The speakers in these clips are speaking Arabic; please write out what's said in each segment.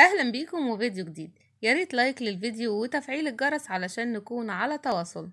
اهلا بيكم وفيديو جديد ياريت لايك للفيديو وتفعيل الجرس علشان نكون على تواصل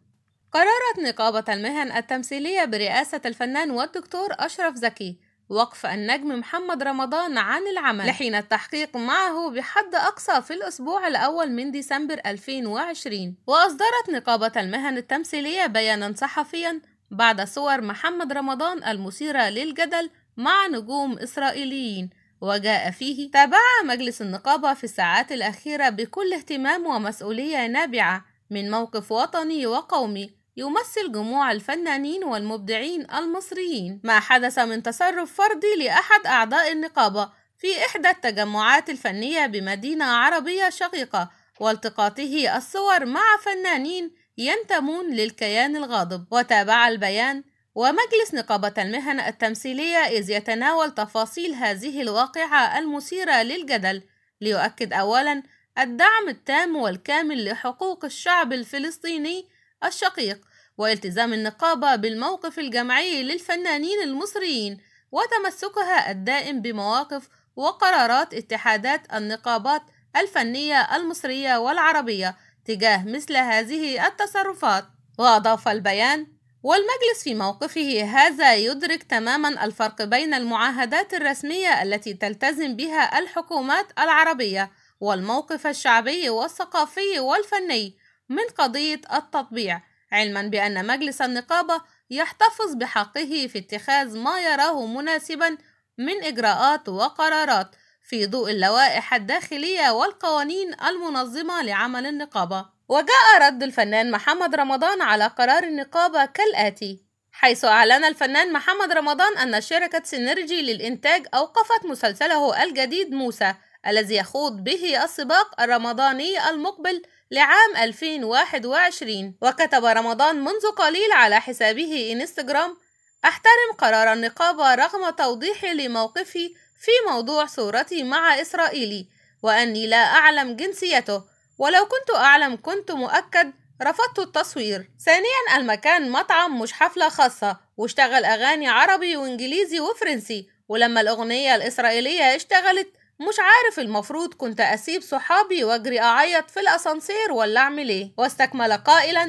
قررت نقابة المهن التمثيلية برئاسة الفنان والدكتور أشرف زكي وقف النجم محمد رمضان عن العمل لحين التحقيق معه بحد أقصى في الأسبوع الأول من ديسمبر 2020 وأصدرت نقابة المهن التمثيلية بيانا صحفيا بعد صور محمد رمضان المثيرة للجدل مع نجوم إسرائيليين وجاء فيه تابع مجلس النقابة في الساعات الأخيرة بكل اهتمام ومسؤولية نابعة من موقف وطني وقومي يمثل جموع الفنانين والمبدعين المصريين ما حدث من تصرف فردي لأحد أعضاء النقابة في إحدى التجمعات الفنية بمدينة عربية شقيقة والتقاطه الصور مع فنانين ينتمون للكيان الغاضب وتابع البيان ومجلس نقابة المهن التمثيلية إذ يتناول تفاصيل هذه الواقعة المثيرة للجدل ليؤكد أولا الدعم التام والكامل لحقوق الشعب الفلسطيني الشقيق والتزام النقابة بالموقف الجمعي للفنانين المصريين وتمسكها الدائم بمواقف وقرارات اتحادات النقابات الفنية المصرية والعربية تجاه مثل هذه التصرفات وأضاف البيان والمجلس في موقفه هذا يدرك تماما الفرق بين المعاهدات الرسمية التي تلتزم بها الحكومات العربية والموقف الشعبي والثقافي والفني من قضية التطبيع علما بأن مجلس النقابة يحتفظ بحقه في اتخاذ ما يراه مناسبا من إجراءات وقرارات في ضوء اللوائح الداخلية والقوانين المنظمة لعمل النقابة وجاء رد الفنان محمد رمضان على قرار النقابة كالآتي حيث أعلن الفنان محمد رمضان أن شركة سينرجي للإنتاج أوقفت مسلسله الجديد موسى الذي يخوض به السباق الرمضاني المقبل لعام 2021 وكتب رمضان منذ قليل على حسابه إنستغرام أحترم قرار النقابة رغم توضيحي لموقفي في موضوع صورتي مع إسرائيلي وأني لا أعلم جنسيته ولو كنت أعلم كنت مؤكد رفضت التصوير ثانيا المكان مطعم مش حفلة خاصة واشتغل أغاني عربي وإنجليزي وفرنسي ولما الأغنية الإسرائيلية اشتغلت مش عارف المفروض كنت أسيب صحابي وأجري أعيط في الأسانسير ولا أعمل إيه واستكمل قائلا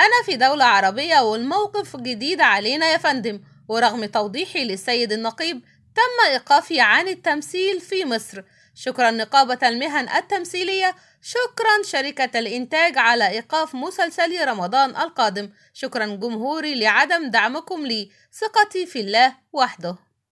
أنا في دولة عربية والموقف جديد علينا يا فندم ورغم توضيحي للسيد النقيب تم إيقافي عن التمثيل في مصر شكرا نقابة المهن التمثيلية شكرا شركة الإنتاج على إيقاف مسلسلي رمضان القادم شكرا جمهوري لعدم دعمكم لي ثقتي في الله وحده